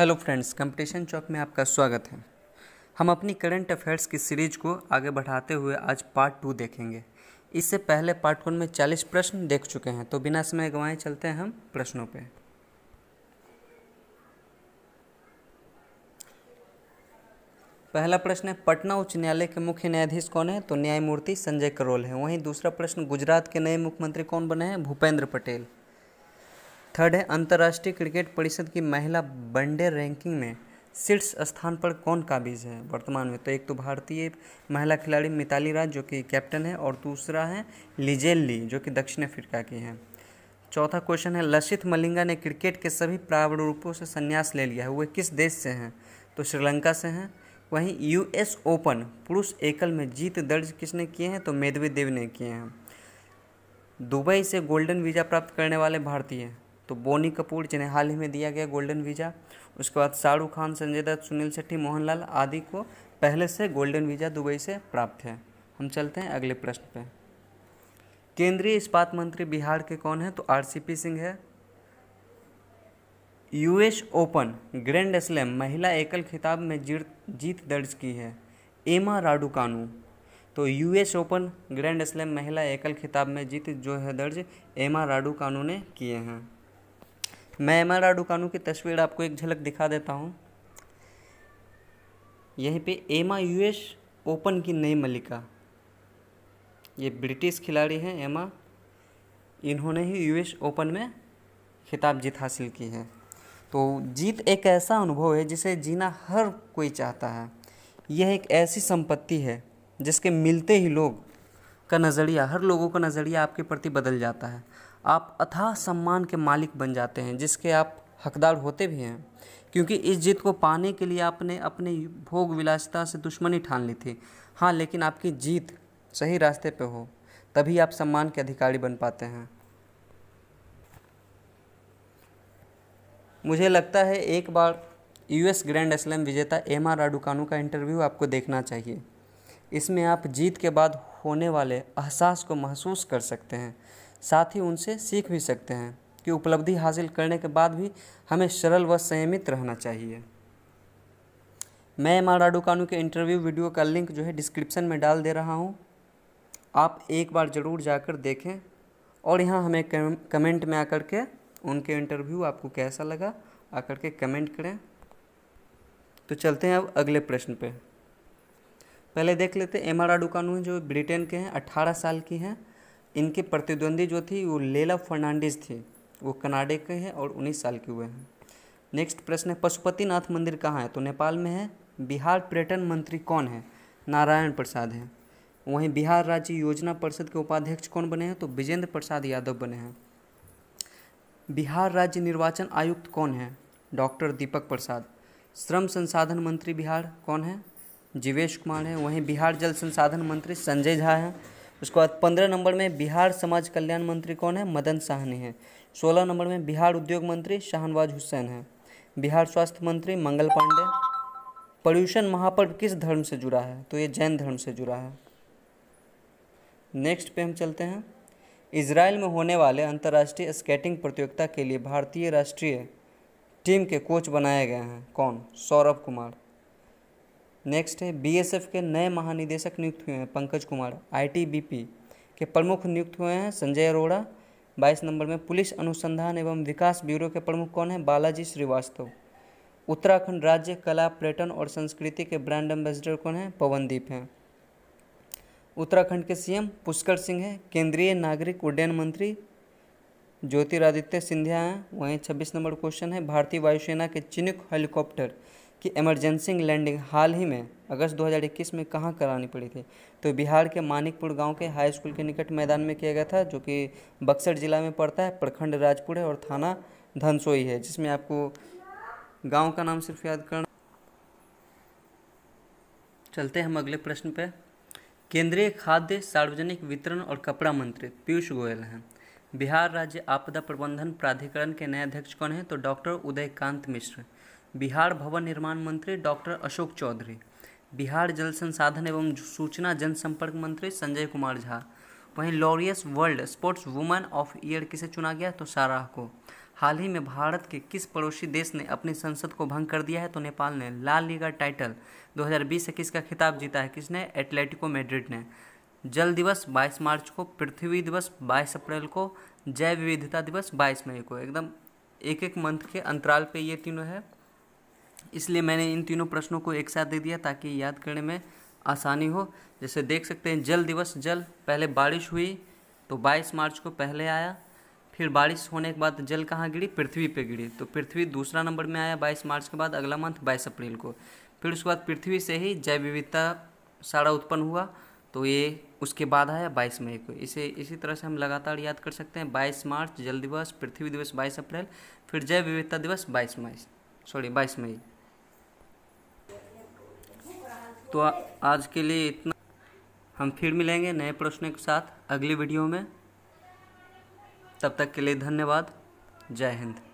hello friends competition चौक में आपका स्वागत है हम अपनी करंट अफेयर्स की सीरीज को आगे बढ़ाते हुए आज पार्ट टू देखेंगे इससे पहले पार्ट वन में चालीस प्रश्न देख चुके हैं तो बिना समय गवाए चलते हैं हम प्रश्नों पे पहला प्रश्न है पटना उच्च न्यायालय के मुख्य न्यायाधीश कौन है तो न्यायमूर्ति संजय करोल है वहीं दूसरा प्रश्न गुजरात के नए मुख्यमंत्री कौन बने हैं भूपेंद्र पटेल थर्ड है अंतर्राष्ट्रीय क्रिकेट परिषद की महिला वनडे रैंकिंग में शीर्ष स्थान पर कौन काबिज है वर्तमान में तो एक तो भारतीय महिला खिलाड़ी मिताली राज जो कि कैप्टन है और दूसरा है लिजेल ली जो कि दक्षिण अफ्रीका की है चौथा क्वेश्चन है लसित मलिंगा ने क्रिकेट के सभी प्रावरूपों से संन्यास ले लिया है वे किस देश से हैं तो श्रीलंका से हैं वहीं यूएस ओपन पुरुष एकल में जीत दर्ज किसने किए हैं तो मेदवी देव ने किए हैं दुबई से गोल्डन वीज़ा प्राप्त करने वाले भारतीय तो बोनी कपूर जिन्हें हाल ही में दिया गया गोल्डन वीज़ा उसके बाद शाहरुख खान संजय दत्त सुनील शेट्टी मोहनलाल आदि को पहले से गोल्डन वीज़ा दुबई से प्राप्त है हम चलते हैं अगले प्रश्न पर केंद्रीय इस्पात मंत्री बिहार के कौन हैं तो आर सिंह है यूएस ओपन ग्रैंड स्लैम महिला एकल खिताब में जीत दर्ज की है एमा राडुकानू तो यूएस ओपन ग्रैंड स्लैम महिला एकल खिताब में जीत जो है दर्ज एमा राडू कानू ने किए हैं मैं एम आर की तस्वीर आपको एक झलक दिखा देता हूँ यहीं पे एमा यूएस ओपन की नई मलिका ये ब्रिटिश खिलाड़ी हैं एमा इन्होंने ही यूएस ओपन में खिताब जीत हासिल की है तो जीत एक ऐसा अनुभव है जिसे जीना हर कोई चाहता है यह एक ऐसी संपत्ति है जिसके मिलते ही लोग का नज़रिया हर लोगों का नज़रिया आपके प्रति बदल जाता है आप अथाह सम्मान के मालिक बन जाते हैं जिसके आप हकदार होते भी हैं क्योंकि इस जीत को पाने के लिए आपने अपने भोग विलासिता से दुश्मनी ठान ली थी हाँ लेकिन आपकी जीत सही रास्ते पे हो तभी आप सम्मान के अधिकारी बन पाते हैं मुझे लगता है एक बार यूएस ग्रैंड स्लैम विजेता एम आर आडुकानू का इंटरव्यू आपको देखना चाहिए इसमें आप जीत के बाद होने वाले एहसास को महसूस कर सकते हैं साथ ही उनसे सीख भी सकते हैं कि उपलब्धि हासिल करने के बाद भी हमें सरल व संयमित रहना चाहिए मैं एम आर डाडूकानू के इंटरव्यू वीडियो का लिंक जो है डिस्क्रिप्शन में डाल दे रहा हूँ आप एक बार ज़रूर जाकर देखें और यहाँ हमें कमेंट में आकर के उनके इंटरव्यू आपको कैसा लगा आकर के कमेंट करें तो चलते हैं अब अगले प्रश्न पे पहले देख लेते हैं एम आर डाडूकानू जो ब्रिटेन के हैं अट्ठारह साल की हैं इनके प्रतिद्वंदी जो थी वो लेला फर्नांडिस थी वो कनाडे के हैं और उन्नीस साल के हुए हैं नेक्स्ट प्रश्न है पशुपतिनाथ मंदिर कहाँ है तो नेपाल में है बिहार पर्यटन मंत्री कौन है नारायण प्रसाद हैं वहीं बिहार राज्य योजना परिषद के उपाध्यक्ष कौन बने हैं तो विजेंद्र प्रसाद यादव बने हैं बिहार राज्य निर्वाचन आयुक्त कौन है डॉक्टर दीपक प्रसाद श्रम संसाधन मंत्री बिहार कौन है जीवेश कुमार है वहीं बिहार जल संसाधन मंत्री संजय झा हैं उसके बाद पंद्रह नंबर में बिहार समाज कल्याण मंत्री कौन है मदन साहनी है सोलह नंबर में बिहार उद्योग मंत्री शाहनवाज हुसैन है बिहार स्वास्थ्य मंत्री मंगल पांडे पर्यूषण महापर्व किस धर्म से जुड़ा है तो ये जैन धर्म से जुड़ा है नेक्स्ट पे हम चलते हैं इसराइल में होने वाले अंतर्राष्ट्रीय स्केटिंग प्रतियोगिता के लिए भारतीय राष्ट्रीय टीम के कोच बनाए गए हैं कौन सौरभ कुमार नेक्स्ट है बीएसएफ के नए महानिदेशक नियुक्त हुए हैं पंकज कुमार आईटीबीपी के प्रमुख नियुक्त हुए हैं संजय अरोड़ा बाईस नंबर में पुलिस अनुसंधान एवं विकास ब्यूरो के प्रमुख कौन है बालाजी श्रीवास्तव उत्तराखंड राज्य कला पर्यटन और संस्कृति के ब्रांड एम्बेसडर कौन है पवनदीप हैं उत्तराखंड के सीएम पुष्कर सिंह हैं केंद्रीय नागरिक उड्डयन मंत्री ज्योतिरादित्य सिंधिया हैं वहीं 26 नंबर क्वेश्चन है भारतीय वायुसेना के चिनुक हेलीकॉप्टर कि इमरजेंसी लैंडिंग हाल ही में अगस्त 2021 में कहाँ करानी पड़ी थी तो बिहार के मानिकपुर गांव के हाई स्कूल के निकट मैदान में किया गया था जो कि बक्सर जिला में पड़ता है प्रखंड राजपुर है और थाना धनसोई है जिसमें आपको गांव का नाम सिर्फ याद करना चलते हैं हम अगले प्रश्न पे केंद्रीय खाद्य सार्वजनिक वितरण और कपड़ा मंत्री पीयूष गोयल हैं बिहार राज्य आपदा प्रबंधन प्राधिकरण के नए अध्यक्ष कौन हैं तो डॉक्टर उदयकांत मिश्र बिहार भवन निर्माण मंत्री डॉक्टर अशोक चौधरी बिहार जल संसाधन एवं सूचना जनसंपर्क मंत्री संजय कुमार झा वहीं Laureus World Sports women of year किसे चुना गया तो साराह को हाल ही में भारत के किस पड़ोसी देश ने अपनी संसद को भंग कर दिया है तो नेपाल ने लाल लीगा टाइटल 2020-21 का खिताब जीता है किसने एटलेटिको मैड्रिड ने जल दिवस 22 मार्च को पृथ्वी दिवस 22 अप्रैल को जैव विविधता दिवस 22 मई को एकदम एक एक मंथ के अंतराल पे ये तीनों है इसलिए मैंने इन तीनों प्रश्नों को एक साथ दे दिया ताकि याद करने में आसानी हो जैसे देख सकते हैं जल दिवस जल पहले बारिश हुई तो 22 मार्च को पहले आया फिर बारिश होने के बाद जल कहाँ गिरी पृथ्वी पे गिरी तो पृथ्वी दूसरा नंबर में आया 22 मार्च के बाद अगला मंथ 22 अप्रैल को फिर उसके बाद पृथ्वी से ही जैव विविधता सारा उत्पन्न हुआ तो ये उसके बाद आया बाईस मई को इसे इसी तरह से हम लगातार याद कर सकते हैं बाईस मार्च जल दिवस पृथ्वी दिवस बाईस अप्रैल फिर जैव विविधता दिवस बाईस मई सॉरी बाईस मई तो आज के लिए इतना हम फिर मिलेंगे नए प्रश्न के साथ अगली वीडियो में तब तक के लिए धन्यवाद जय हिंद